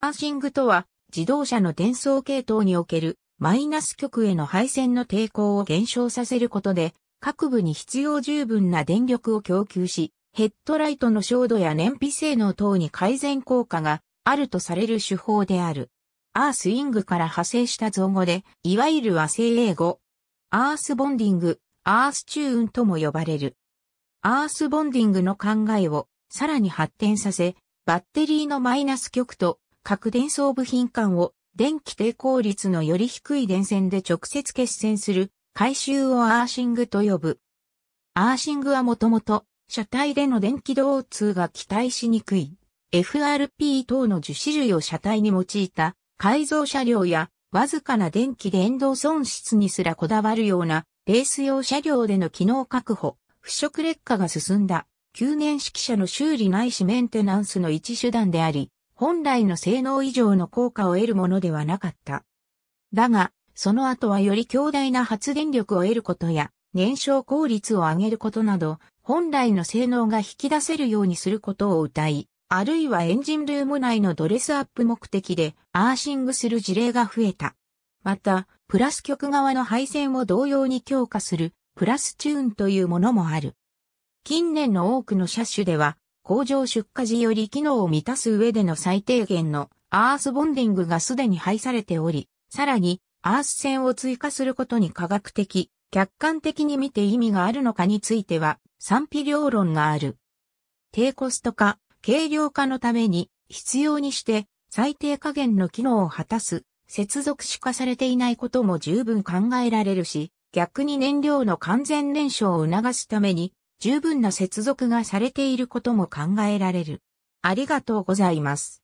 アーシングとは、自動車の転送系統におけるマイナス極への配線の抵抗を減少させることで、各部に必要十分な電力を供給し、ヘッドライトの照度や燃費性能等に改善効果があるとされる手法である。アースイングから派生した造語で、いわゆる和製英語。アースボンディング、アースチューンとも呼ばれる。アースボンディングの考えをさらに発展させ、バッテリーのマイナス極と各電装部品間を電気抵抗率のより低い電線で直接結線する回収をアーシングと呼ぶ。アーシングはもともと車体での電気導通が期待しにくい FRP 等の樹脂類を車体に用いた改造車両やわずかな電気電動損失にすらこだわるようなレース用車両での機能確保、腐食劣化が進んだ、旧年式車の修理ないしメンテナンスの一手段であり、本来の性能以上の効果を得るものではなかった。だが、その後はより強大な発電力を得ることや、燃焼効率を上げることなど、本来の性能が引き出せるようにすることを謳い、あるいはエンジンルーム内のドレスアップ目的でアーシングする事例が増えた。また、プラス極側の配線を同様に強化するプラスチューンというものもある。近年の多くの車種では工場出荷時より機能を満たす上での最低限のアースボンディングがすでに配されており、さらにアース線を追加することに科学的、客観的に見て意味があるのかについては賛否両論がある。低コスト化、軽量化のために必要にして最低加減の機能を果たす接続し化されていないことも十分考えられるし、逆に燃料の完全燃焼を促すために十分な接続がされていることも考えられる。ありがとうございます。